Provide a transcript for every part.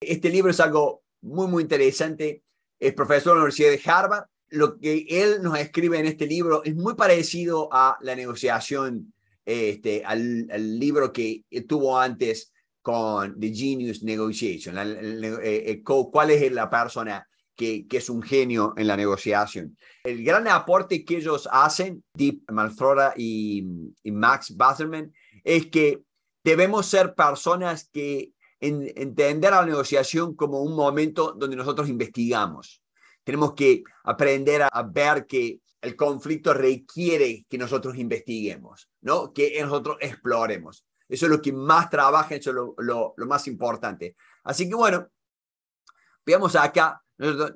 Este libro es algo muy, muy interesante. Es profesor de la Universidad de Harvard. Lo que él nos escribe en este libro es muy parecido a la negociación, este, al, libro que tuvo antes con The Genius Negotiation, eh, eh, cuál es la persona que, que, es un genio en la negociación. El gran aporte que ellos hacen, Deep Malthora y, y Max Basserman, es que debemos ser personas que en, entender a la negociación como un momento donde nosotros investigamos. Tenemos que aprender a, ver que el conflicto requiere que nosotros investiguemos, ¿no? que nosotros exploremos. Eso es lo que más trabaja, eso es lo, más importante. Así que bueno, veamos acá,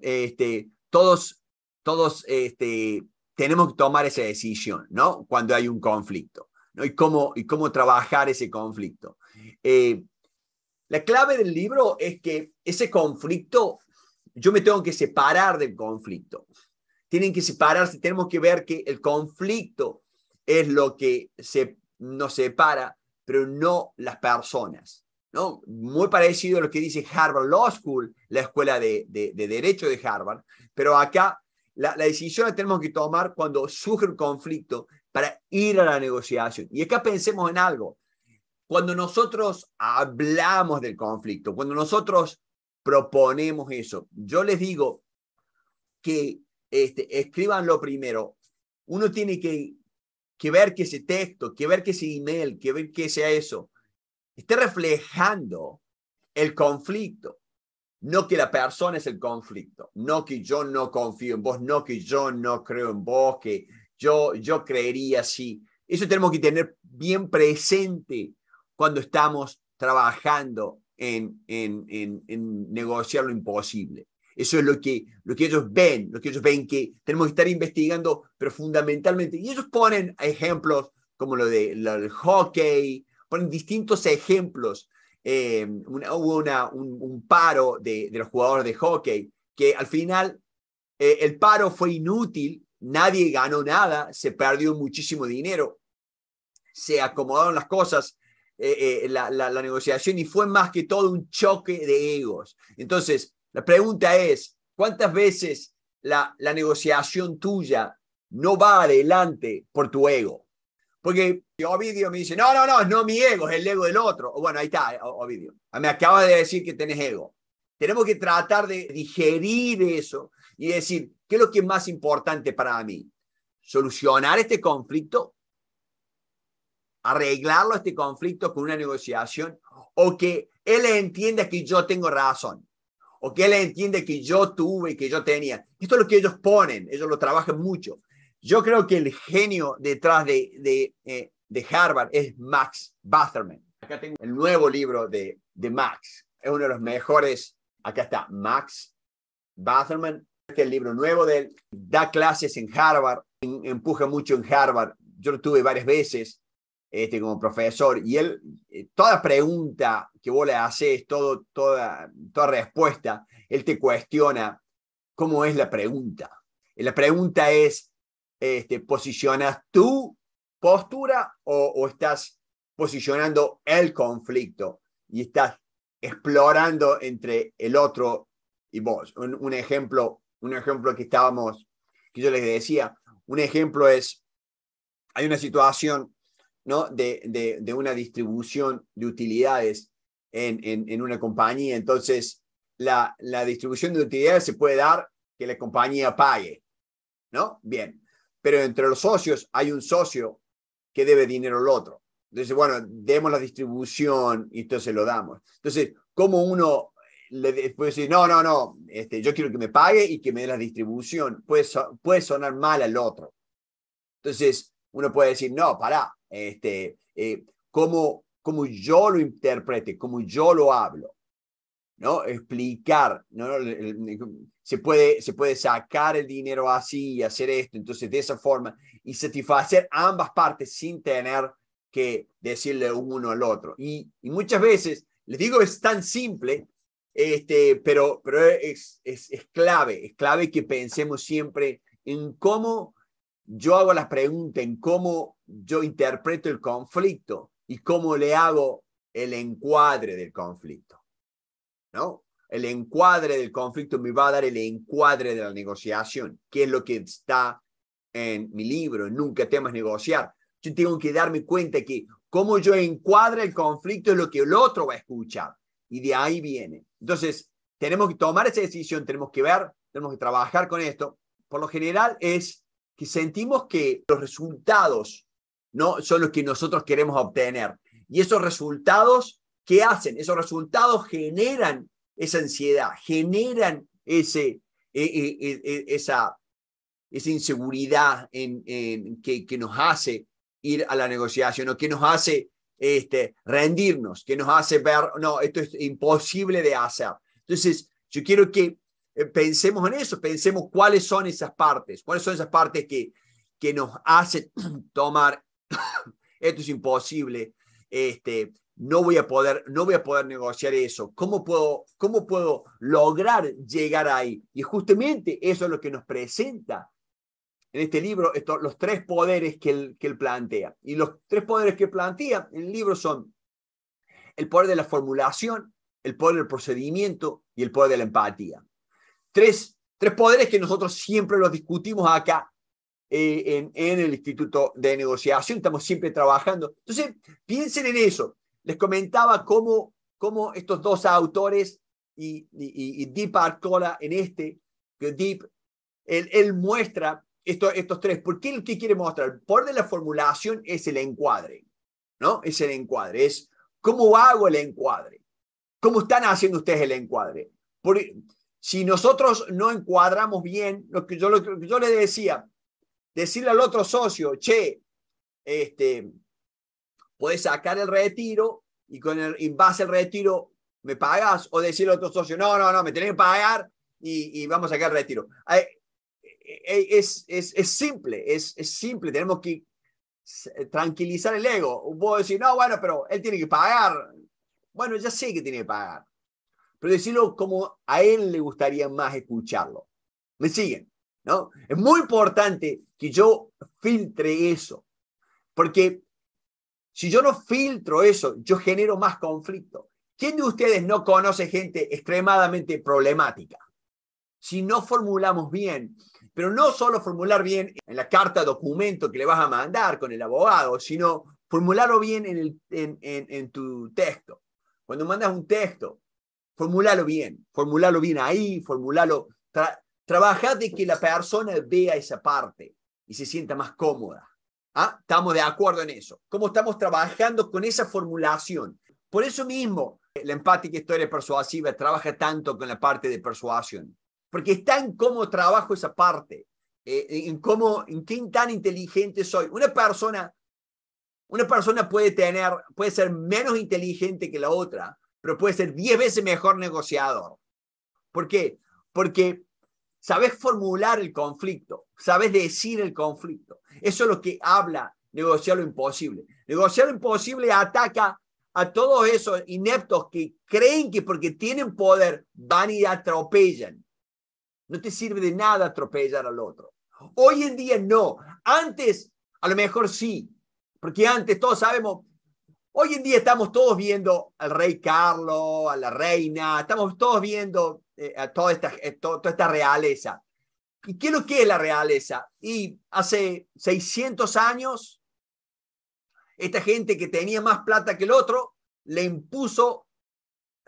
este, todos, todos este, tenemos que tomar esa decisión, ¿no? Cuando hay un conflicto, ¿no? Y cómo, y cómo trabajar ese conflicto. Eh, la clave del libro es que ese conflicto, yo me tengo que separar del conflicto. Tienen que separarse, tenemos que ver que el conflicto es lo que se, nos separa, pero no las personas. ¿no? Muy parecido a lo que dice Harvard Law School, la escuela de, Derecho de Harvard, pero acá la, decisión la tenemos que tomar cuando surge un conflicto para ir a la negociación. Y acá pensemos en algo, cuando nosotros hablamos del conflicto, cuando nosotros proponemos eso, yo les digo que este, lo primero. Uno tiene que, que ver que ese texto, que ver que ese email, que ver que sea eso, esté reflejando el conflicto. No que la persona es el conflicto, no que yo no confío en vos, no que yo no creo en vos, que yo, yo creería así. Eso tenemos que tener bien presente cuando estamos trabajando en, en, negociar lo imposible. Eso es lo que, lo que ellos ven, lo que ellos ven que tenemos que estar investigando, pero fundamentalmente, y ellos ponen ejemplos como lo, de, del hockey, ponen distintos ejemplos. Eh, hubo una, un, paro de, los jugadores de hockey que al final eh, el paro fue inútil, nadie ganó nada, se perdió muchísimo dinero, se acomodaron las cosas, eh, eh, la, negociación y fue más que todo un choque de egos. Entonces, la pregunta es, ¿cuántas veces la, negociación tuya no va adelante por tu ego. Porque Ovidio me dice, no, no, no, no mi ego, es el ego del otro. Bueno, ahí está, eh, Ovidio. Ah, me acaba de decir que tenés ego. Tenemos que tratar de digerir eso y decir, ¿qué es lo que es más importante para mí? ¿Solucionar este conflicto arreglarlo este conflicto con una negociación o que él entienda que yo tengo razón o que él entiende que yo tuve, que yo tenía. Esto es lo que ellos ponen, ellos lo trabajan mucho. Yo creo que el genio detrás de, de, eh, de Harvard es Max Batherman. Acá tengo el nuevo libro de, de Max, es uno de los mejores. Acá está Max Batherman, este es el libro nuevo de él, da clases en Harvard, em, empuja mucho en Harvard. Yo lo tuve varias veces este, como profesor, y él, eh, toda pregunta que vos le haces, todo, toda, toda respuesta, él te cuestiona cómo es la pregunta. la pregunta es, este, ¿posicionas tu postura o, estás posicionando el conflicto y estás explorando entre el otro y vos. Un, ejemplo, un ejemplo que estábamos, que yo les decía, un ejemplo es, hay una situación ¿no? de, de, una distribución de utilidades en, en, una compañía. Entonces, la, la, distribución de utilidades se puede dar que la compañía pague, ¿no? Bien, pero entre los socios hay un socio que debe dinero al otro. Entonces, bueno, demos la distribución y entonces lo damos. Entonces, ¿cómo uno puede decir, no, no, no, este, yo quiero que me pague y que me dé la distribución? Puede, puede sonar mal al otro. Entonces, uno puede decir, no, pará, este, eh, como, como yo lo interprete, como yo lo hablo, ¿no? Explicar, ¿no? Se puede, se puede sacar el dinero así y hacer esto, entonces de esa forma, y satisfacer ambas partes sin tener que decirle uno al otro. Y, y muchas veces, les digo, es tan simple, este, pero, pero es, es, es clave, es clave que pensemos siempre en cómo yo hago las pregunta en cómo yo interpreto el conflicto y cómo le hago el encuadre del conflicto. ¿No? El encuadre del conflicto me va a dar el encuadre de la negociación, que es lo que está en mi libro, Nunca temas negociar. Yo tengo que darme cuenta que cómo yo encuadre el conflicto es lo que el otro va a escuchar. Y de ahí viene. Entonces, tenemos que tomar esa decisión, tenemos que ver, tenemos que trabajar con esto. Por lo general es que sentimos que los resultados no son los que nosotros queremos obtener. Y esos resultados, ¿qué hacen? Esos resultados generan esa ansiedad, generan ese, e, e, e, esa, esa inseguridad en, que, que, nos hace ir a la negociación o que nos hace este, rendirnos, que nos hace ver, no, esto es imposible de hacer. Entonces, yo quiero que eh, pensemos en eso, pensemos cuáles son esas partes, cuáles son esas partes que, que nos hacen tomar, esto es imposible, este, no voy a poder, no voy a poder negociar eso. ¿Cómo puedo, ¿Cómo puedo lograr llegar ahí? Y justamente eso es lo que nos presenta en este libro, los tres poderes que él, que él plantea. Y los tres poderes que plantea en el libro son el poder de la formulación, el poder del procedimiento y el poder de la empatía tres, tres poderes que nosotros siempre los discutimos acá eh, en, el Instituto de Negociación, estamos siempre trabajando. Entonces, piensen en eso. Les comentaba cómo, cómo estos dos autores y, y, Deep Arcola en este, que Deep, él, muestra esto, estos tres. ¿Por qué, qué quiere mostrar? por de la formulación es el encuadre, ¿no? Es el encuadre, es cómo hago el encuadre. ¿Cómo están haciendo ustedes el encuadre? Por, si nosotros no encuadramos bien, lo que yo, yo le decía, decirle al otro socio, che, este, puedes sacar el retiro y con el, en base al retiro me pagas, o decirle al otro socio, no, no, no, me tenés que pagar y, vamos a sacar el retiro. E, e, es, es, simple, es, simple, tenemos que tranquilizar el ego. Vos decir no, bueno, pero él tiene que pagar. Bueno, ya sé que tiene que pagar pero decirlo como a él le gustaría más escucharlo. ¿Me siguen? ¿No? Es muy importante que yo filtre eso, porque si yo no filtro eso, yo genero más conflicto. ¿Quién de ustedes no conoce gente extremadamente problemática? Si no formulamos bien, pero no solo formular bien en la carta documento que le vas a mandar con el abogado, sino formularlo bien en, en tu texto. Cuando mandas un texto, formulalo bien, formulalo bien ahí, formulalo, trabajar trabaja de que la persona vea esa parte y se sienta más cómoda. ¿Ah? Estamos de acuerdo en eso. ¿Cómo estamos trabajando con esa formulación? Por eso mismo, la empática historia persuasiva trabaja tanto con la parte de persuasión, porque está en cómo trabajo esa parte, eh, en cómo, en qué tan inteligente soy. Una persona, una persona puede tener, puede ser menos inteligente que la otra, pero puede ser 10 veces mejor negociador. ¿Por qué? Porque sabes formular el conflicto, sabes decir el conflicto. Eso es lo que habla negociar lo imposible. Negociar lo imposible ataca a todos esos ineptos que creen que porque tienen poder van y atropellan. No te sirve de nada atropellar al otro. Hoy en día no. Antes, a lo mejor sí, porque antes todos sabemos, Hoy en día estamos todos viendo al rey Carlos, a la reina, estamos todos viendo eh, a toda esta, eh, toda esta realeza. ¿Y qué es lo que es la realeza? Y hace 600 años, esta gente que tenía más plata que el otro, le impuso,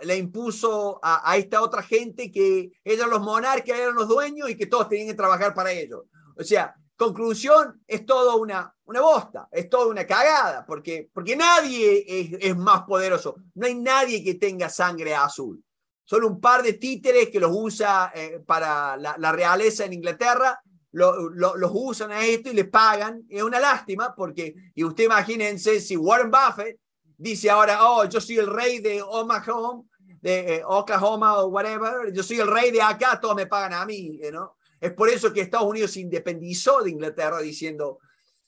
le impuso a, a esta otra gente que eran los monarcas, eran los dueños y que todos tenían que trabajar para ellos. O sea, conclusión, es todo una, una bosta, es toda una cagada, porque, porque nadie es, más poderoso, no hay nadie que tenga sangre azul. Solo un par de títeres que los usa eh, para la, realeza en Inglaterra, lo, los usan a esto y les pagan. Es una lástima porque, y usted imagínense, si Warren Buffett dice ahora, oh, yo soy el rey de Omaha, de eh, Oklahoma o whatever, yo soy el rey de acá, todos me pagan a mí, eh, ¿no? Es por eso que Estados Unidos se independizó de Inglaterra diciendo,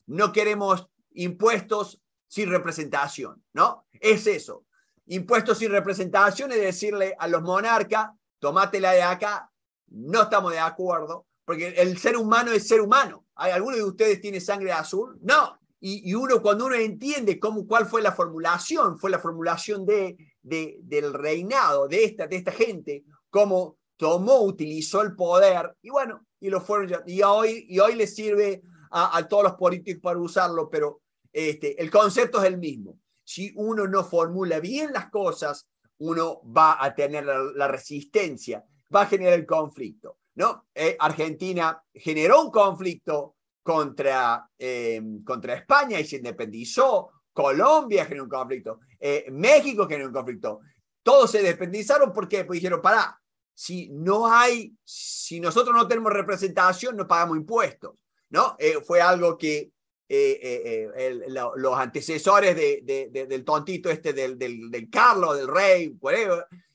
no queremos impuestos sin representación, ¿no? Es eso. Impuestos sin representación es decirle a los monarcas, la de acá, no estamos de acuerdo, porque el ser humano es ser humano. ¿Alguno de ustedes tiene sangre azul? No. Y, uno, cuando uno entiende cómo, cuál fue la formulación, fue la formulación de, del reinado, de esta, de esta gente, como tomó, utilizó el poder y bueno, y lo fueron ya. Y hoy, y hoy le sirve a, todos los políticos para usarlo, pero este, el concepto es el mismo. Si uno no formula bien las cosas, uno va a tener la, resistencia, va a generar el conflicto. ¿no? Eh, Argentina generó un conflicto contra, eh, contra España y se independizó. Colombia generó un conflicto. Eh, México generó un conflicto. Todos se independizaron porque pues, dijeron, pará, si no hay, si nosotros no tenemos representación, no pagamos impuestos, ¿no? Eh, fue algo que eh, eh, los antecesores de, del tontito este, del, del, Carlos, del rey,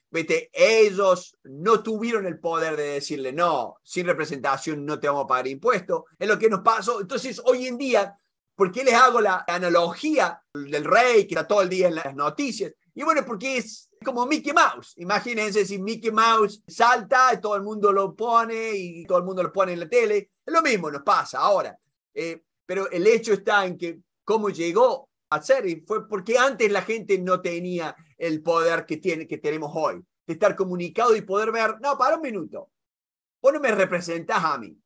vete, ellos no tuvieron el poder de decirle, no, sin representación no te vamos a pagar impuestos, es lo que nos pasó. Entonces, hoy en día, ¿por qué les hago la analogía del rey que está todo el día en las noticias? Y bueno, porque es como Mickey Mouse. Imagínense si Mickey Mouse salta y todo el mundo lo pone y todo el mundo lo pone en la tele. Es lo mismo, nos pasa ahora. Eh, pero el hecho está en que cómo llegó a ser y fue porque antes la gente no tenía el poder que, tiene, que tenemos hoy, de estar comunicado y poder ver, no, para un minuto, vos no me representás a mí,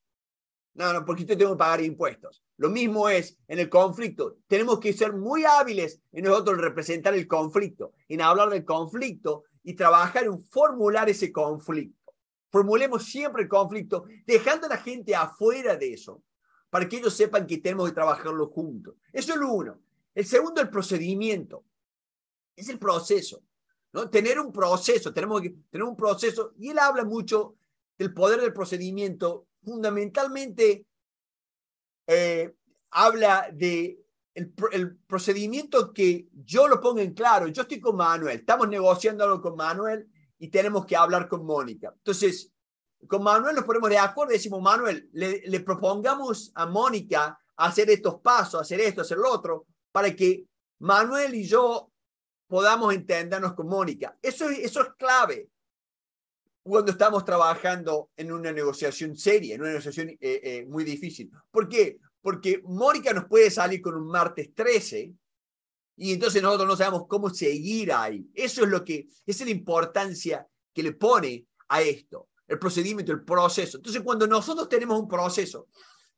no, no, porque yo tengo que pagar impuestos. Lo mismo es en el conflicto. Tenemos que ser muy hábiles en nosotros en representar el conflicto, en hablar del conflicto y trabajar en formular ese conflicto. Formulemos siempre el conflicto, dejando a la gente afuera de eso, para que ellos sepan que tenemos que trabajarlo juntos. Eso es lo uno. El segundo, el procedimiento. Es el proceso. ¿no? Tener un proceso, tenemos que tener un proceso. Y él habla mucho del poder del procedimiento fundamentalmente eh, habla de el, procedimiento que yo lo pongo en claro. Yo estoy con Manuel, estamos negociando con Manuel y tenemos que hablar con Mónica. Entonces, con Manuel nos ponemos de acuerdo y decimos, Manuel, le, propongamos a Mónica hacer estos pasos, hacer esto, hacer lo otro, para que Manuel y yo podamos entendernos con Mónica. Eso, eso es clave cuando estamos trabajando en una negociación seria, en una negociación eh, eh, muy difícil. ¿Por qué? Porque Mónica nos puede salir con un martes 13 y entonces nosotros no sabemos cómo seguir ahí. Eso es lo que, esa es la importancia que le pone a esto, el procedimiento, el proceso. Entonces, cuando nosotros tenemos un proceso,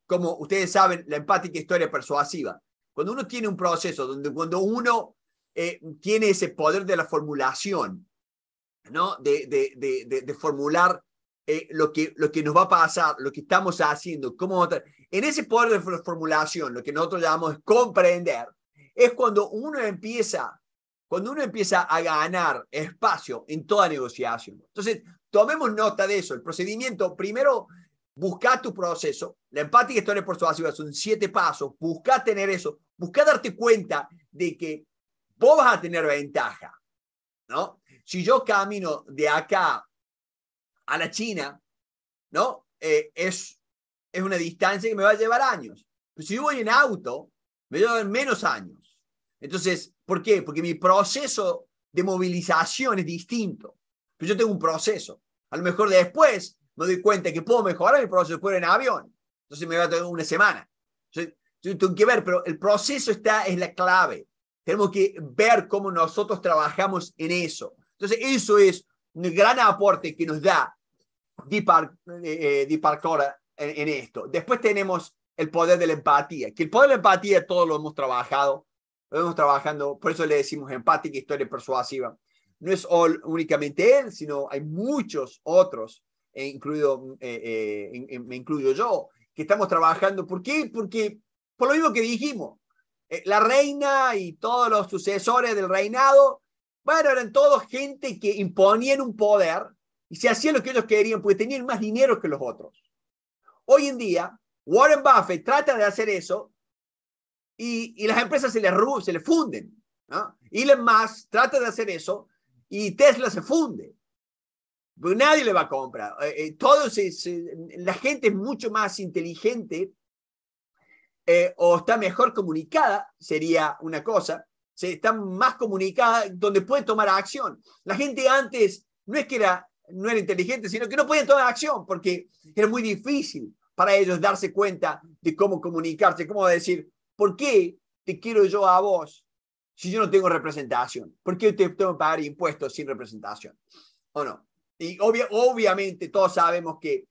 como ustedes saben, la empática historia persuasiva, cuando uno tiene un proceso donde cuando uno eh, tiene ese poder de la formulación, ¿no? de, de, de, de formular eh, lo, que, lo que nos va a pasar, lo que estamos haciendo, cómo En ese poder de formulación, lo que nosotros llamamos comprender, es cuando uno empieza, cuando uno empieza a ganar espacio en toda negociación. Entonces, tomemos nota de eso. El procedimiento, primero, busca tu proceso. La empática su base son siete pasos. Busca tener eso. Busca darte cuenta de que vos vas a tener ventaja, ¿no? Si yo camino de acá a la China, ¿no? Eh, es, es una distancia que me va a llevar años. Pero si yo voy en auto, me va menos años. Entonces, ¿por qué? Porque mi proceso de movilización es distinto. Pero yo tengo un proceso. A lo mejor después me doy cuenta que puedo mejorar mi proceso fuera en avión. Entonces me va a tener una semana. Entonces, yo tengo que ver, pero el proceso está, es la clave. Tenemos que ver cómo nosotros trabajamos en eso. Entonces, eso es un gran aporte que nos da Deep, eh, eh en, esto. Después tenemos el poder de la empatía, que el poder de la empatía todos lo hemos trabajado, lo hemos trabajando, por eso le decimos empática, historia persuasiva. No es únicamente él, sino hay muchos otros, eh, incluido, eh, me incluyo yo, que estamos trabajando. ¿Por qué? Porque, por lo mismo que dijimos, la reina y todos los sucesores del reinado bueno, eran todos gente que imponían un poder y se hacían lo que ellos querían porque tenían más dinero que los otros. Hoy en día, Warren Buffett trata de hacer eso y, y las empresas se le, se le funden. Elon Musk trata de hacer eso y Tesla se funde. nadie le va a comprar. Eh, eh la gente es mucho más inteligente eh, o está mejor comunicada, sería una cosa, se más comunicadas donde pueden tomar acción. La gente antes no es que era, no era inteligente, sino que no podía tomar acción porque era muy difícil para ellos darse cuenta de cómo comunicarse, cómo decir, ¿por qué te quiero yo a vos si yo no tengo representación? ¿Por qué te tengo que pagar impuestos sin representación? ¿O no? Y obviamente todos sabemos que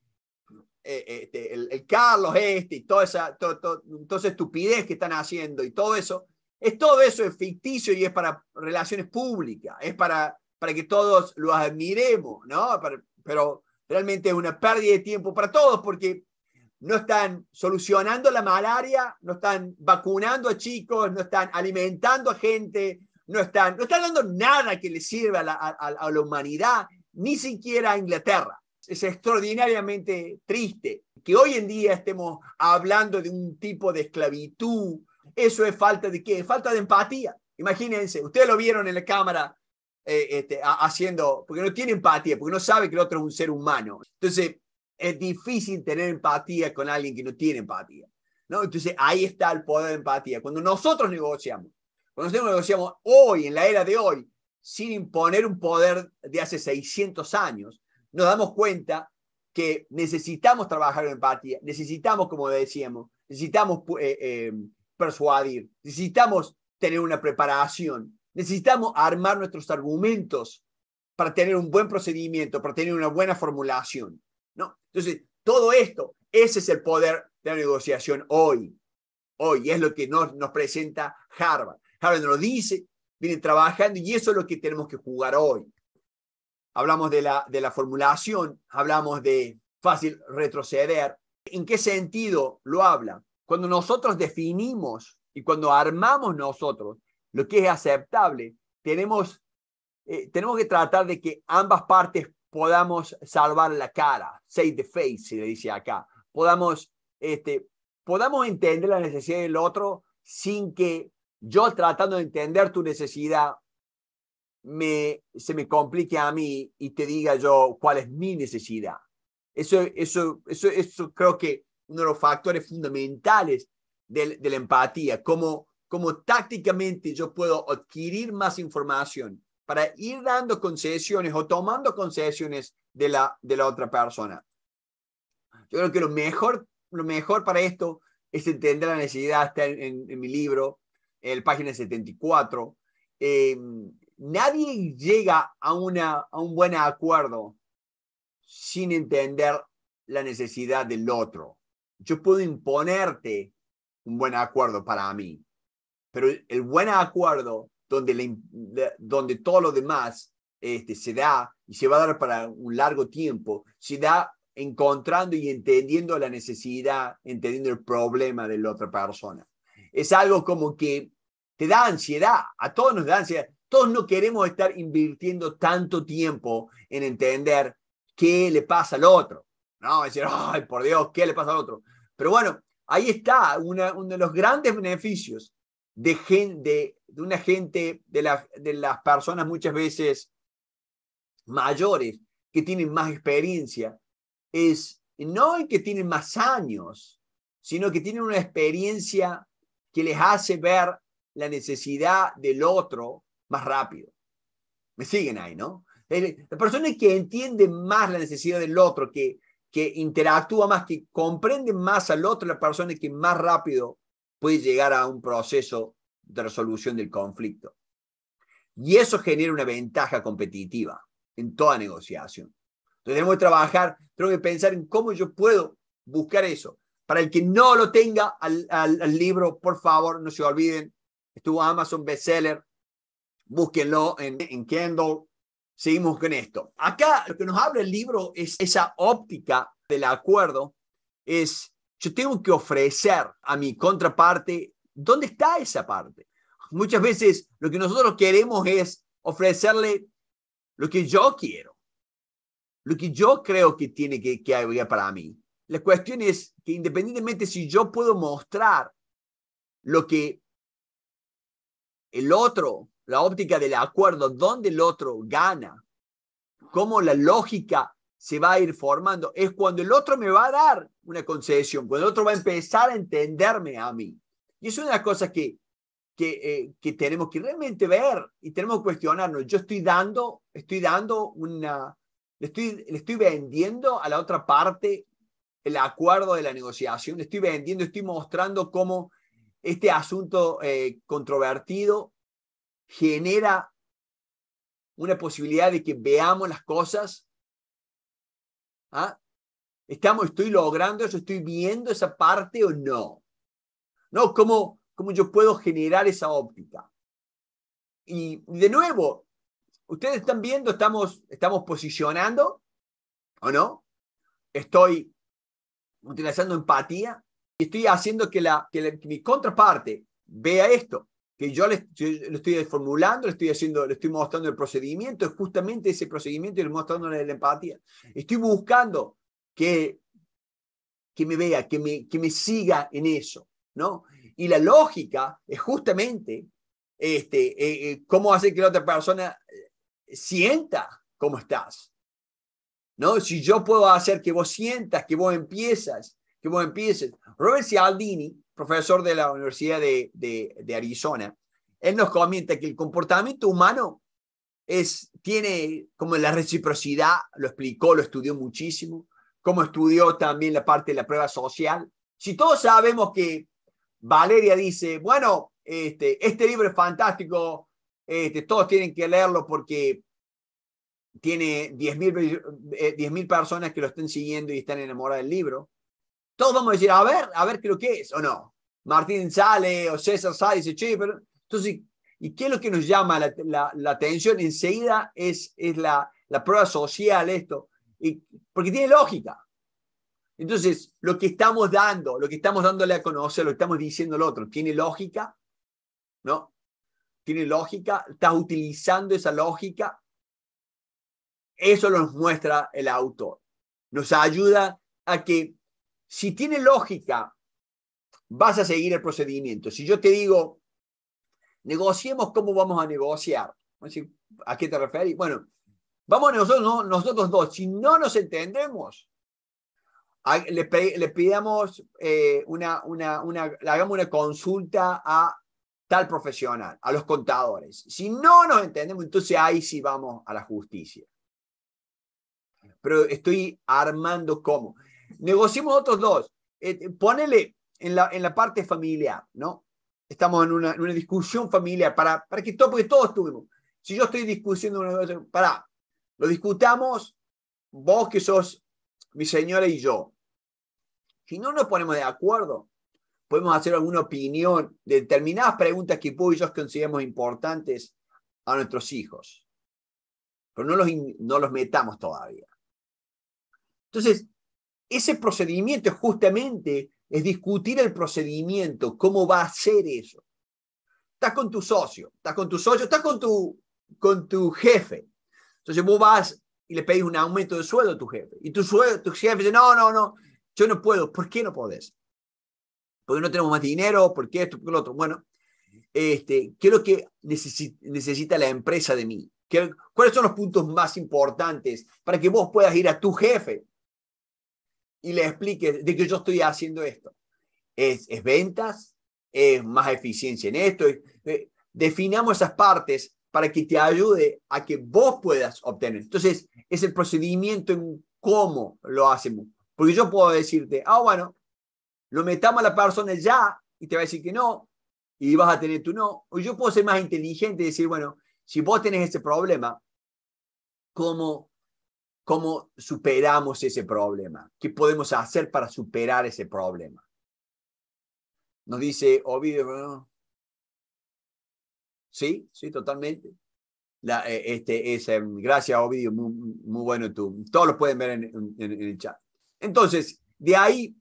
eh, este, el, Carlos este y toda esa, toda esa estupidez que están haciendo y todo eso es, todo eso es ficticio y es para relaciones públicas, es para, para que todos lo admiremos, ¿no? pero realmente es una pérdida de tiempo para todos porque no están solucionando la malaria, no están vacunando a chicos, no están alimentando a gente, no están, no están dando nada que le sirva a la, a la humanidad, ni siquiera a Inglaterra. Es extraordinariamente triste que hoy en día estemos hablando de un tipo de esclavitud, eso es falta de qué? Falta de empatía. Imagínense, ustedes lo vieron en la cámara eh, este, haciendo, porque no tiene empatía, porque no sabe que el otro es un ser humano. Entonces, es difícil tener empatía con alguien que no tiene empatía. ¿no? Entonces, ahí está el poder de empatía. Cuando nosotros negociamos, cuando nosotros negociamos hoy, en la era de hoy, sin imponer un poder de hace 600 años, nos damos cuenta que necesitamos trabajar en empatía, necesitamos, como decíamos, necesitamos eh, eh, persuadir, necesitamos tener una preparación, necesitamos armar nuestros argumentos para tener un buen procedimiento, para tener una buena formulación. ¿no? Entonces, todo esto, ese es el poder de la negociación hoy. Hoy es lo que nos, nos presenta Harvard. Harvard nos lo dice, viene trabajando y eso es lo que tenemos que jugar hoy. Hablamos de la, de la formulación, hablamos de fácil retroceder. ¿En qué sentido lo habla? cuando nosotros definimos y cuando armamos nosotros lo que es aceptable, tenemos, eh, tenemos que tratar de que ambas partes podamos salvar la cara, save the face, se le dice acá, podamos, este, podamos entender la necesidad del otro sin que yo tratando de entender tu necesidad me, se me complique a mí y te diga yo cuál es mi necesidad. Eso, eso, eso, eso creo que uno de los factores fundamentales del, de la empatía, cómo, tácticamente yo puedo adquirir más información para ir dando concesiones o tomando concesiones de la, de la otra persona. Yo creo que lo mejor, lo mejor para esto es entender la necesidad, está en, mi libro, en la página 74. Em, nadie llega a, una, a un buen acuerdo sin entender la necesidad del otro yo puedo imponerte un buen acuerdo para mí, pero el buen acuerdo donde, donde todo lo demás este, se da y se va a dar para un largo tiempo, se da encontrando y entendiendo la necesidad, entendiendo el problema de la otra persona. Es algo como que te da ansiedad, a todos nos da ansiedad. Todos no queremos estar invirtiendo tanto tiempo en entender qué le pasa al otro. No, decir, ay, por Dios, ¿qué le pasa al otro? Pero bueno, ahí está uno de los grandes beneficios de, de una gente, de, de las personas muchas veces mayores que tienen más experiencia, es no el que tienen más años, sino que tienen una experiencia que les hace ver la necesidad del otro más rápido. Me siguen ahí, ¿no? La persona que entiende más la necesidad del otro, que que interactúa más, que comprende más al otro, la persona que más rápido puede llegar a un proceso de resolución del conflicto. Y eso genera una ventaja competitiva en toda negociación. Entonces tenemos que trabajar, tenemos que pensar en cómo yo puedo buscar eso. Para el que no lo tenga al, libro, por favor, no se olviden, estuvo Amazon bestseller, búsquenlo en, en Kindle, Seguimos con esto. Acá lo que nos habla el libro es esa óptica del acuerdo, es yo tengo que ofrecer a mi contraparte, ¿dónde está esa parte? Muchas veces lo que nosotros queremos es ofrecerle lo que yo quiero, lo que yo creo que tiene que, que haber para mí. La cuestión es que independientemente si yo puedo mostrar lo que el otro la óptica del acuerdo, donde el otro gana, cómo la lógica se va a ir formando, es cuando el otro me va a dar una concesión, cuando el otro va a empezar a entenderme a mí. Y es una de las cosas que, que, eh, que tenemos que realmente ver y tenemos que cuestionarnos. Yo estoy dando, estoy dando una, le estoy, le estoy vendiendo a la otra parte el acuerdo de la negociación, le estoy vendiendo, estoy mostrando cómo este asunto eh, controvertido genera una posibilidad de que veamos las cosas. ¿Ah? Estamos, estoy logrando eso, estoy viendo esa parte o no. No, ¿cómo, yo puedo generar esa óptica? Y de nuevo, ustedes están viendo, estamos, estamos posicionando o no. Estoy utilizando empatía y estoy haciendo que mi contraparte vea esto que yo le, estoy formulando, le estoy haciendo, le estoy mostrando el procedimiento, es justamente ese procedimiento y le mostrando la, empatía. Estoy buscando que, que me vea, que me, que me siga en eso, ¿no? Y la lógica es justamente este, eh, eh, cómo hacer que la otra persona eh, sienta cómo estás, ¿no? Si yo puedo hacer que vos sientas, que vos empiezas, que vos empieces. Robert Cialdini, profesor de la Universidad de, Arizona, él nos comenta que el comportamiento humano es, tiene como la reciprocidad, lo explicó, lo estudió muchísimo, como estudió también la parte de la prueba social. Si todos sabemos que Valeria dice, bueno, este, este libro es fantástico, este, todos tienen que leerlo porque tiene 10.000 eh, mil personas que lo están siguiendo y están enamoradas del libro. Todos vamos a decir, a ver, a ver qué es, o no. Martín sale, o César sale, dice, che, pero... Entonces, ¿y qué es lo que nos llama la, atención? Enseguida es, es la, prueba social, esto. Y, porque tiene lógica. Entonces, lo que estamos dando, lo que estamos dándole a conocer, lo que estamos diciendo al otro, ¿tiene lógica? ¿No? ¿Tiene lógica? ¿Estás utilizando esa lógica? Eso nos muestra el autor. Nos ayuda a que si tiene lógica, vas a seguir el procedimiento. Si yo te digo, negociemos cómo vamos a negociar, ¿a qué te refieres? Bueno, vamos nosotros, dos. Si no nos entendemos, le, pidamos eh, una, hagamos una consulta a tal profesional, a los contadores. Si no nos entendemos, entonces ahí sí vamos a la justicia. Pero estoy armando cómo negociemos otros dos. Eh, eh, ponele en la, en la parte familiar, ¿no? Estamos en una, discusión familiar para, para que todo, porque todos tuvimos. Si yo estoy discutiendo, para, lo discutamos vos que sos mi señora y yo. Si no nos ponemos de acuerdo, podemos hacer alguna opinión de determinadas preguntas que vos y yo consideramos importantes a nuestros hijos. Pero no los, no los metamos todavía. Entonces, ese procedimiento justamente es discutir el procedimiento, cómo va a ser eso. Estás con tu socio, estás con tu socio, estás con tu, con tu jefe. Entonces vos vas y le pedís un aumento de sueldo a tu jefe. Y tu, jefe dice, no, no, no, yo no puedo. ¿Por qué no podés? Porque no tenemos más dinero, porque esto, porque lo otro. Bueno, este, ¿qué es lo que necesita la empresa de mí? ¿Cuáles son los puntos más importantes para que vos puedas ir a tu jefe y le expliques. de que yo estoy haciendo esto. ¿Es, es ventas? ¿Es más eficiencia en esto? Eh, definamos esas partes para que te ayude a que vos puedas obtener. Entonces, es el procedimiento en cómo lo hacemos. Porque yo puedo decirte, ah, bueno, lo metamos a la persona ya y te va a decir que no, y vas a tener tu no. O yo puedo ser más inteligente y decir, bueno, si vos tenés ese problema, ¿cómo cómo superamos ese problema, qué podemos hacer para superar ese problema. Nos dice Ovidio, eh, sí, sí, totalmente. Eh, este, em, gracias, Ovidio, muy, bueno tú. Todos lo pueden ver en, el chat. Entonces, de ahí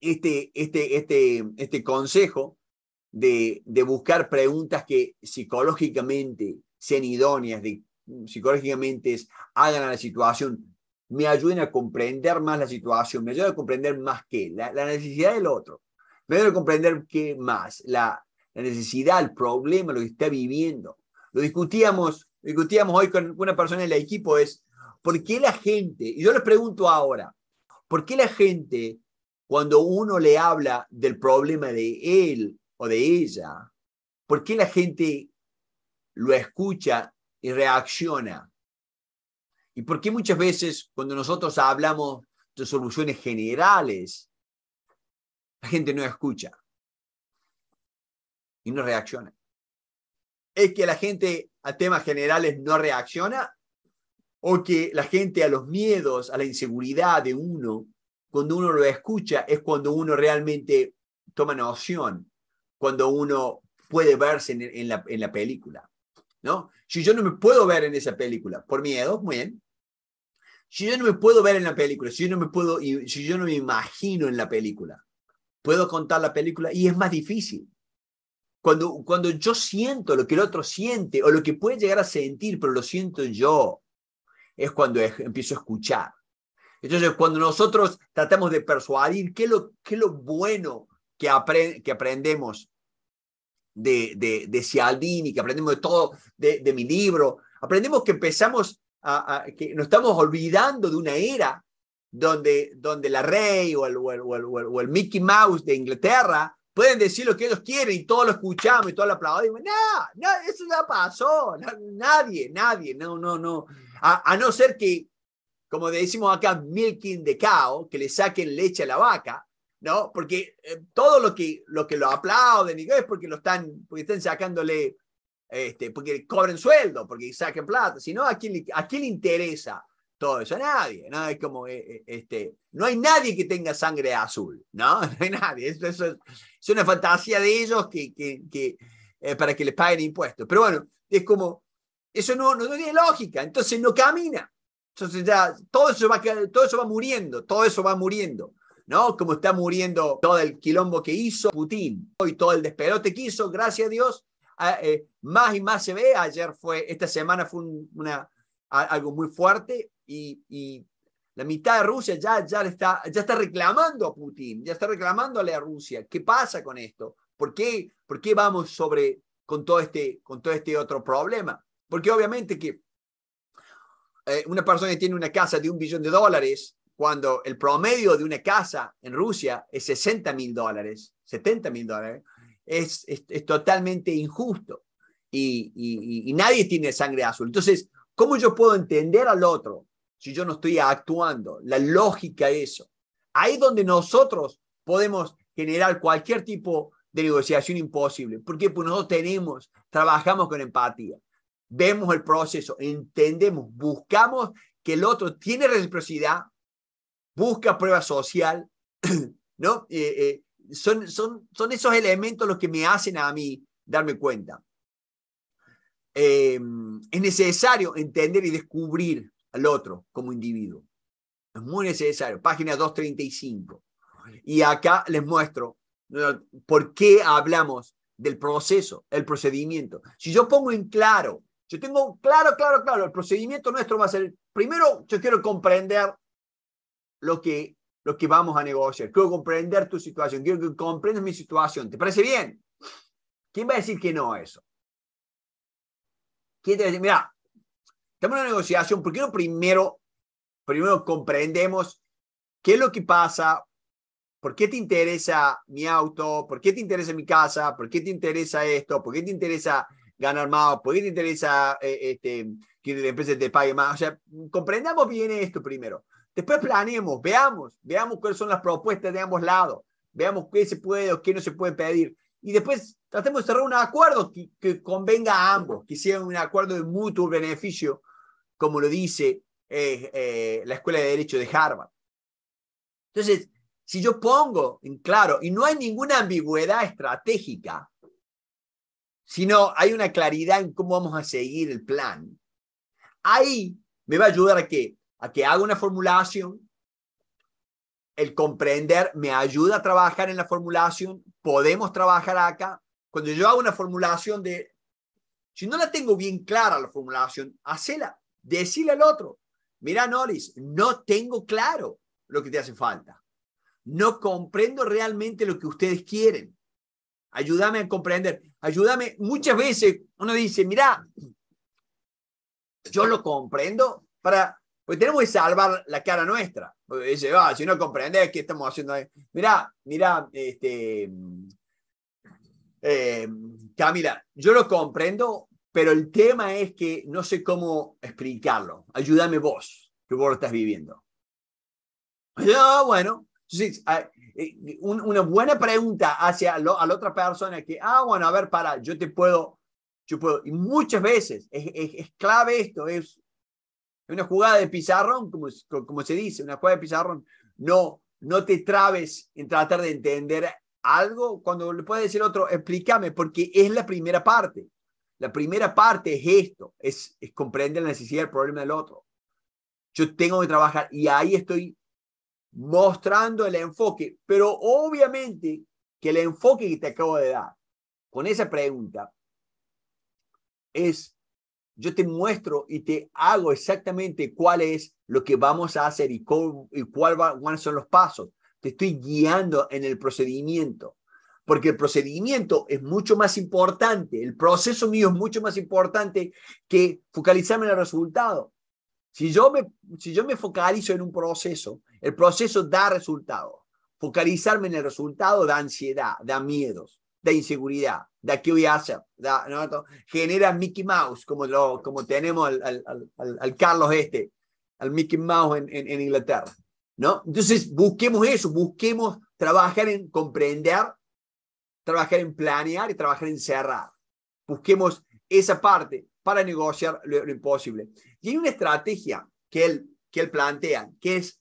este, este, este, este consejo de, de buscar preguntas que psicológicamente sean idóneas, de psicológicamente es hagan a la situación, me ayuden a comprender más la situación, me ayuden a comprender más que la, necesidad del otro, me ayuden a comprender qué más, la, necesidad, el problema, lo que está viviendo. Lo discutíamos, discutíamos hoy con una persona en del equipo, es por qué la gente, y yo les pregunto ahora, ¿por qué la gente, cuando uno le habla del problema de él o de ella, ¿por qué la gente lo escucha y reacciona. ¿Y por qué muchas veces cuando nosotros hablamos de soluciones generales, la gente no escucha y no reacciona? ¿Es que la gente a temas generales no reacciona? ¿O que la gente a los miedos, a la inseguridad de uno, cuando uno lo escucha, es cuando uno realmente toma noción, cuando uno puede verse en, en la película? Si yo no me puedo ver en esa película por miedo, muy bien. Si yo no me puedo ver en la película, si yo no me puedo, si yo no me imagino en la película, puedo contar la película y es más difícil. Cuando, cuando yo siento lo que el otro siente o lo que puede llegar a sentir, pero lo siento yo, es cuando empiezo a escuchar. Entonces, cuando nosotros tratamos de persuadir qué es lo, qué lo bueno que, que aprendemos de, de, de Cialdini, que aprendemos de todo, de, de mi libro. Aprendemos que empezamos a, que nos estamos olvidando de una era donde, donde la rey o el, o el, o el, Mickey Mouse de Inglaterra pueden decir lo que ellos quieren y todos lo escuchamos y todos lo aplaudimos. No, no, eso ya pasó. nadie, nadie, no, no, no. A, a, no ser que, como decimos acá, milking de cow, que le saquen leche a la vaca, ¿no? Porque eh, todo lo que, lo que lo aplauden y es eh, porque lo están, porque están sacándole, este, porque cobren sueldo, porque saquen plata, sino a quién, a quién le interesa todo eso, a nadie, ¿no? Es como, eh, este, no hay nadie que tenga sangre azul, ¿no? hay nadie, eso, eso es, una fantasía de ellos que, que, que para que les paguen impuestos, pero bueno, es como, eso no, no tiene lógica, entonces no camina, entonces ya todo eso va, todo eso va muriendo, todo eso va muriendo. ¿no? Como está muriendo todo el quilombo que hizo Putin y todo el despelote que hizo, gracias a Dios, eh, más y más se ve. Ayer fue, esta semana fue una, algo muy fuerte y, la mitad de Rusia ya, ya, está, ya está reclamando a Putin, ya está reclamándole a Rusia. ¿Qué pasa con esto? ¿Por qué, por qué vamos sobre con todo, este, con todo este otro problema? Porque obviamente que eh, una persona que tiene una casa de un billón de dólares cuando el promedio de una casa en Rusia es 60 mil dólares, 70 mil dólares, es, es, totalmente injusto y, nadie tiene sangre azul. Entonces, ¿cómo yo puedo entender al otro si yo no estoy actuando? La lógica eso. Ahí es donde nosotros podemos generar cualquier tipo de negociación imposible, porque pues, nosotros tenemos, trabajamos con empatía, vemos el proceso, entendemos, buscamos que el otro tiene reciprocidad, busca prueba social, ¿no? Eh, eh, son, son, son esos elementos los que me hacen a mí darme cuenta. Em, es necesario entender y descubrir al otro como individuo. Es muy necesario. Página 235. Y acá les muestro por qué hablamos del proceso, el procedimiento. Si yo pongo en claro, yo tengo claro, claro, claro, el procedimiento nuestro va a ser, primero yo quiero comprender lo que, lo que vamos a negociar. Quiero comprender tu situación, quiero que comprendas mi situación. ¿Te parece bien? ¿Quién va a decir que no a eso? ¿Quién te va a decir, mira, estamos en una negociación, ¿por qué no primero, primero comprendemos qué es lo que pasa? ¿Por qué te interesa mi auto? ¿Por qué te interesa mi casa? ¿Por qué te interesa esto? ¿Por qué te interesa ganar más? ¿Por qué te interesa eh, este, que la empresa te pague más? O sea, comprendamos bien esto primero. Después planeemos, pues, veamos, veamos cuáles son las propuestas de ambos lados, veamos qué se puede o qué no se puede pedir. Y después tratemos de cerrar un acuerdo que, convenga a ambos, que sea un acuerdo de mutuo beneficio, como lo dice eh, eh, la Escuela de Derecho de Harvard. Entonces, si yo pongo en claro, y no hay ninguna ambigüedad estratégica, sino hay una claridad en cómo vamos a seguir el plan, ahí me va a ayudar a que a que haga una formulación. El comprender me ayuda a trabajar en la formulación. Podemos trabajar acá. Cuando yo hago una formulación de... Si no la tengo bien clara la formulación, hacela. Decile al otro. Mira, Norris, no tengo claro lo que te hace falta. No comprendo realmente lo que ustedes quieren. Ayúdame a comprender. Ayúdame. Muchas veces uno dice, mira, yo lo comprendo para pues tenemos que salvar la cara nuestra. dice, ah, si no comprendes qué estamos haciendo Mira, Mirá, mirá, este, eh, Camila, yo lo comprendo, pero el tema es que no sé cómo explicarlo. Ayúdame vos, que vos lo estás viviendo. bueno, entonces, eh, una buena pregunta hacia a la otra persona que, ah, bueno, a ver, para, yo te puedo, yo puedo. Y muchas veces es clave esto, es una jugada de pizarrón, como, como se dice, una jugada de pizarrón. No, no te trabes en tratar de entender algo cuando le puede decir otro, explícame, porque es la primera parte. La primera parte es esto, es, es comprender la necesidad del problema del otro. Yo tengo que trabajar y ahí estoy mostrando el enfoque, pero obviamente que el enfoque que te acabo de dar con esa pregunta es yo te muestro y te hago exactamente cuál es lo que vamos a hacer y, cuáles son los pasos. Te estoy guiando en el procedimiento, porque el procedimiento es mucho más importante, el proceso mío es mucho más importante que focalizarme en el resultado. Si yo me, si yo me focalizo en un proceso, el proceso da resultado. Focalizarme en el resultado da ansiedad, da miedos, da inseguridad, de que voy a hacer, genera Mickey Mouse, como, lo, como tenemos al, al, al, al Carlos este, al Mickey Mouse en, en, Inglaterra. ¿no? Entonces, busquemos eso, busquemos trabajar en comprender, trabajar en planear y trabajar en cerrar. Busquemos esa parte para negociar lo, imposible. Y hay una estrategia que él, que él plantea, que es,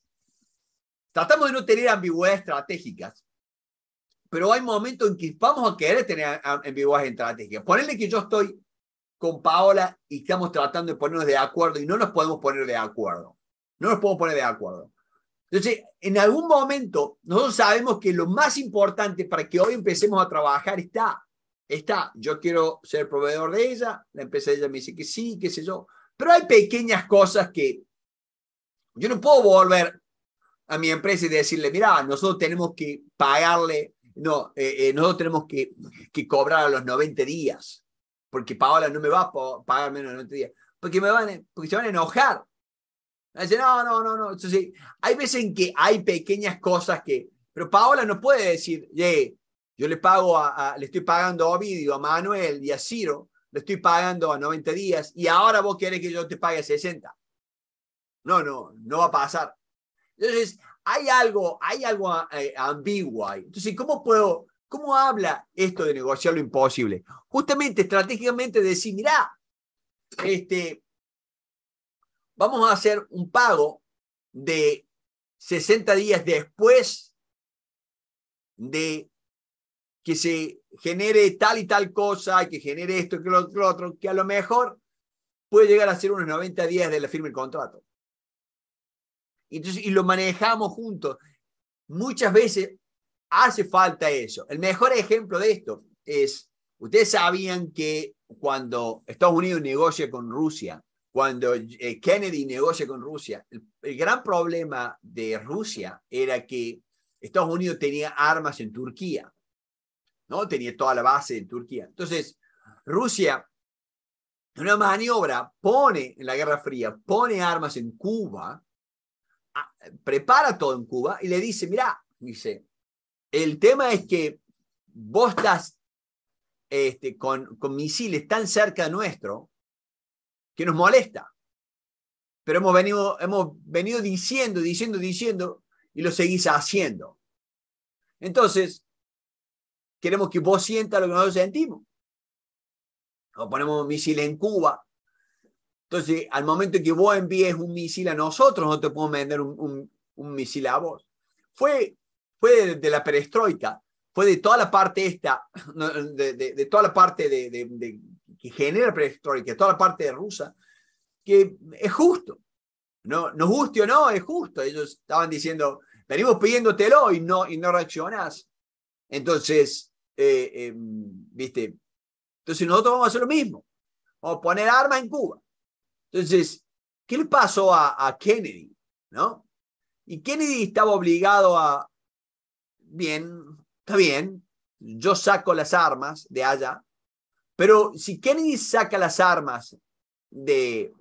tratamos de no tener ambigüedades estratégicas, pero hay momentos en que vamos a querer tener en ambiguas estrategias. Ponerle que yo estoy con Paola y estamos tratando de ponernos de acuerdo y no nos podemos poner de acuerdo. No nos podemos poner de acuerdo. Entonces, en algún momento, nosotros sabemos que lo más importante para que hoy empecemos a trabajar está. Está, yo quiero ser proveedor de ella, la empresa de ella me dice que sí, qué sé yo. Pero hay pequeñas cosas que yo no puedo volver a mi empresa y decirle, mira, nosotros tenemos que pagarle no, eh, eh, nosotros tenemos que, que, cobrar a los 90 días, porque Paola no me va a pagar menos de 90 días, porque, me van, porque se van a enojar. no, no, no, no. hay veces en que hay pequeñas cosas que, pero Paola no puede decir, yo le pago a, le estoy pagando a Ovidio, a Manuel y a Ciro, le estoy pagando a 90 días y ahora vos querés que yo te pague a 60. No, no, no va a pasar. Entonces, hay algo, hay algo eh, ambiguo ahí. Entonces, ¿cómo puedo, cómo habla esto de negociar lo imposible? Justamente, estratégicamente decir, mirá, este, vamos a hacer un pago de 60 días después de que se genere tal y tal cosa, que genere esto, que lo, lo otro, que a lo mejor puede llegar a ser unos 90 días de la firma del contrato y, lo manejamos juntos. Muchas veces hace falta eso. El mejor ejemplo de esto es, ustedes sabían que cuando Estados Unidos negocia con Rusia, cuando eh, Kennedy negocia con Rusia, el, gran problema de Rusia era que Estados Unidos tenía armas en Turquía, ¿no? Tenía toda la base en Turquía. Entonces, Rusia, en una maniobra, pone en la Guerra Fría, pone armas en Cuba prepara todo en Cuba y le dice, mira, dice, el tema es que vos estás este, con, misiles tan cerca de nuestro que nos molesta. Pero hemos venido, hemos venido diciendo, diciendo, diciendo y lo seguís haciendo. Entonces, queremos que vos sientas lo que nosotros sentimos. O ponemos misiles en Cuba entonces, al momento que vos envíes un misil a nosotros, no te puedo vender un, un, misil a vos. Fue, fue de, la perestroika, fue de toda la parte esta, de, de, toda la parte de, que genera perestroika, toda la parte rusa, que es justo. No, nos guste o no, es justo. Ellos estaban diciendo, venimos pidiéndotelo y no, y no reaccionás. Entonces, eh, em, viste, entonces nosotros vamos a hacer lo mismo. Vamos a poner armas en Cuba. Entonces, ¿qué le pasó a, Kennedy? ¿No? Y Kennedy estaba obligado a, bien, está bien, yo saco las armas de allá, pero si Kennedy saca las armas de,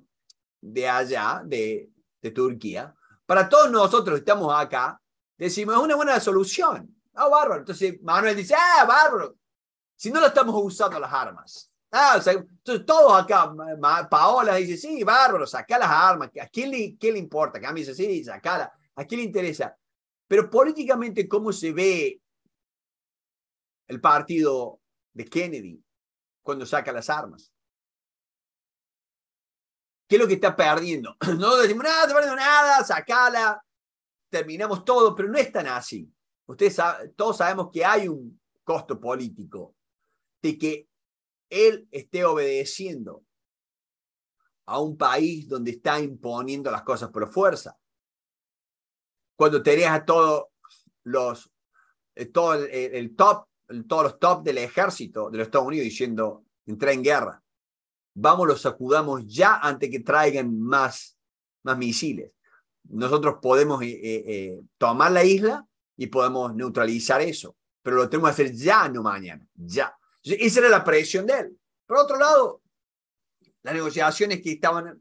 de allá, de, de Turquía, para todos nosotros que estamos acá, decimos, es una buena solución. Ah, Barro. bárbaro. Entonces Manuel dice, ah, bárbaro. Si no lo estamos usando las armas. Ah, o sea, todos acá, Paola dice, sí, bárbaro, saca las armas, ¿a quién le, qué le importa? dice, sí, sacala, ¿a quién le interesa? Pero políticamente, ¿cómo se ve el partido de Kennedy cuando saca las armas? ¿Qué es lo que está perdiendo? No decimos nada, no perdiendo nada, sacala, terminamos todo, pero no es tan así. Ustedes todos sabemos que hay un costo político de que él esté obedeciendo a un país donde está imponiendo las cosas por fuerza. Cuando tenés a todos los, eh, todo el, top, todos los top del ejército de los Estados Unidos diciendo, entra en guerra, vamos, los sacudamos ya antes que traigan más, más misiles. Nosotros podemos eh, eh, tomar la isla y podemos neutralizar eso, pero lo tenemos que hacer ya, no mañana, ya. Esa era la presión de él. Por otro lado, las negociaciones que estaban,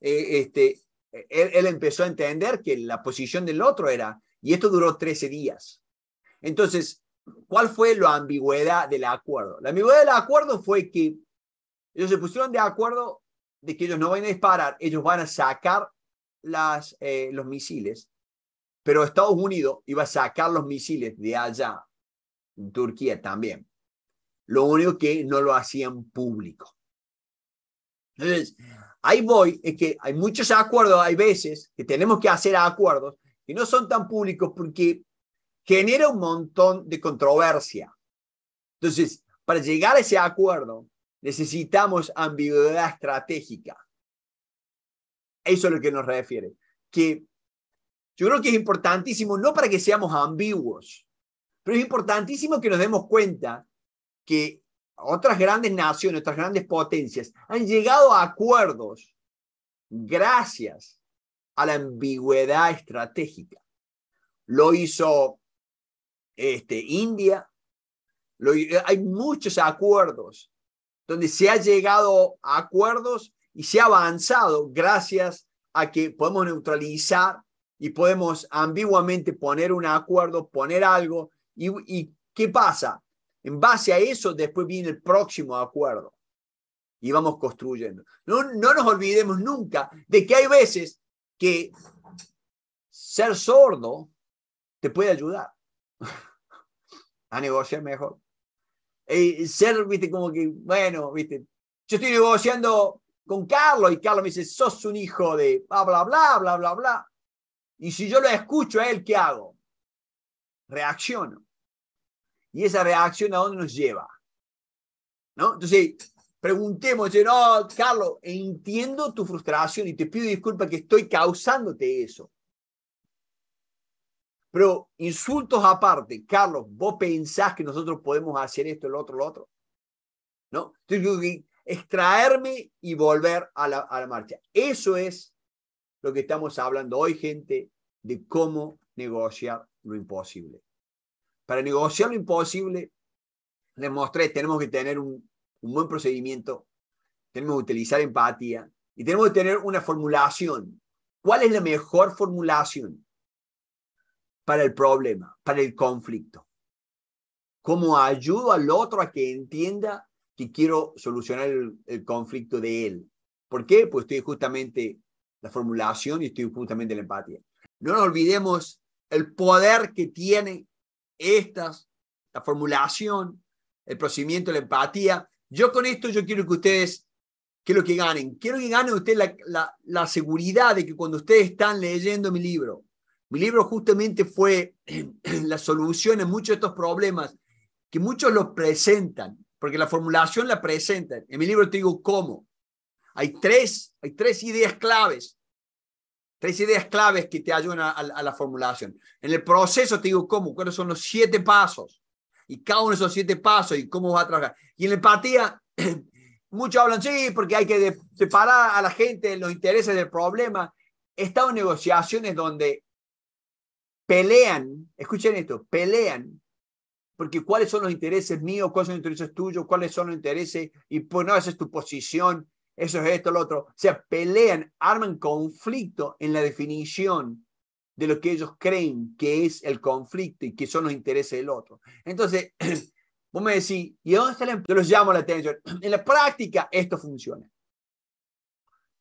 eh, este, él, empezó a entender que la posición del otro era, y esto duró 13 días. Entonces, ¿cuál fue la ambigüedad del acuerdo? La ambigüedad del acuerdo fue que ellos se pusieron de acuerdo de que ellos no van a disparar, ellos van a sacar eh, los misiles, pero Estados Unidos iba a sacar los misiles de allá, en Turquía también. Lo único que no lo hacían público. Entonces, ahí voy, es que hay muchos acuerdos, hay veces que tenemos que hacer acuerdos que no son tan públicos porque genera un montón de controversia. Entonces, para llegar a ese acuerdo, necesitamos ambigüedad estratégica. Eso es lo que nos refiere. Que yo creo que es importantísimo, no para que seamos ambiguos, pero es importantísimo que nos demos cuenta que otras grandes naciones, otras grandes potencias han llegado a acuerdos gracias a la ambigüedad estratégica. Lo hizo este, India, hay muchos acuerdos donde se ha llegado a acuerdos y se ha avanzado gracias a que podemos neutralizar y podemos ambiguamente poner un acuerdo, poner algo. ¿Y, y qué pasa? En base a eso, después viene el próximo acuerdo. Y vamos construyendo. No, nos olvidemos nunca de que hay veces que ser sordo te puede ayudar a negociar mejor. Y ser, viste, como que, bueno, viste, yo estoy negociando con Carlos y Carlos me dice, sos un hijo de bla, bla, bla, bla, bla, bla. Y si yo lo escucho a él, ¿qué hago? Reacciono. ¿Y esa reacción a dónde nos lleva? ¿No? Entonces, preguntemos, no, Carlos, entiendo tu frustración y te pido disculpas que estoy causándote eso. Pero insultos aparte, Carlos, vos pensás que nosotros podemos hacer esto, el otro, lo otro. ¿No? Entonces, extraerme y volver a la marcha. Eso es lo que estamos hablando hoy, gente, de cómo negociar lo imposible. Para negociar lo imposible, les mostré, tenemos que tener un, buen procedimiento, tenemos que utilizar empatía y tenemos que tener una formulación. ¿Cuál es la mejor formulación para el problema, para el conflicto? ¿Cómo ayudo al otro a que entienda que quiero solucionar el, conflicto de él? ¿Por qué? Pues estoy justamente la formulación y estoy justamente la empatía. No nos olvidemos el poder que tiene estas, la formulación, el procedimiento, la empatía. Yo con esto yo quiero que ustedes, quiero lo que ganen? Quiero que ganen ustedes la, seguridad de que cuando ustedes están leyendo mi libro, mi libro justamente fue la solución a muchos de estos problemas que muchos los presentan, porque la formulación la presentan. En mi libro te digo cómo. Hay tres, hay tres ideas claves Tres ideas claves que te ayudan a, la formulación. En el proceso te digo cómo, cuáles son los siete pasos. Y cada uno de esos siete pasos y cómo vas a trabajar. Y en la empatía, muchos hablan, sí, porque hay que separar a la gente los intereses del problema. He estado en negociaciones donde pelean, escuchen esto, pelean, porque cuáles son los intereses míos, cuáles son los intereses tuyos, cuáles son los intereses, y pues no, esa es tu posición, eso es esto, lo otro. O sea, pelean, arman conflicto en la definición de lo que ellos creen que es el conflicto y que son los intereses del otro. Entonces, vos me decís, ¿y dónde está em-? Yo los llamo la atención. En la práctica, esto funciona.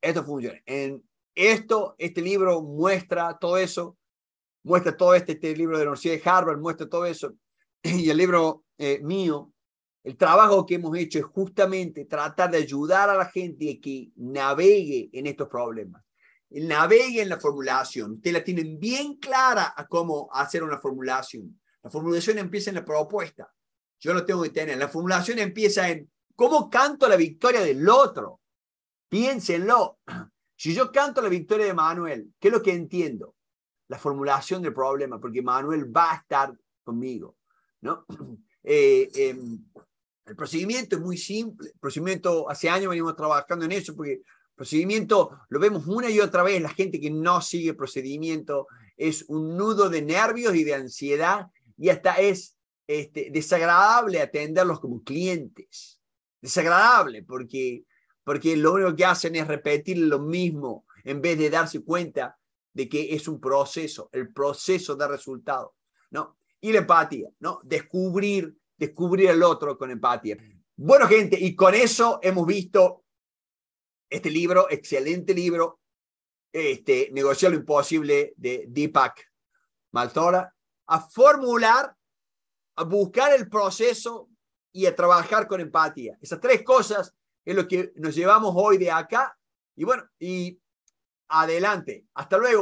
Esto funciona. En esto, este libro muestra todo eso, muestra todo este, este libro de la de Harvard, muestra todo eso. Y el libro eh, mío, el trabajo que hemos hecho es justamente tratar de ayudar a la gente que navegue en estos problemas. Navegue en la formulación. Ustedes la tienen bien clara a cómo hacer una formulación. La formulación empieza en la propuesta. Yo lo tengo que tener. La formulación empieza en cómo canto la victoria del otro. Piénsenlo. Si yo canto la victoria de Manuel, ¿qué es lo que entiendo? La formulación del problema, porque Manuel va a estar conmigo. ¿no? Eh, em, el procedimiento es muy simple. procedimiento, hace años venimos trabajando en eso, porque el procedimiento lo vemos una y otra vez. La gente que no sigue el procedimiento es un nudo de nervios y de ansiedad, y hasta es este, desagradable atenderlos como clientes. Desagradable, porque, porque lo único que hacen es repetir lo mismo en vez de darse cuenta de que es un proceso, el proceso da resultado, ¿no? Y la empatía, ¿no? Descubrir descubrir el otro con empatía. Bueno, gente, y con eso hemos visto este libro, excelente libro, este, Negociar lo Imposible de Deepak Maltora, a formular, a buscar el proceso y a trabajar con empatía. Esas tres cosas es lo que nos llevamos hoy de acá. Y bueno, y adelante. Hasta luego.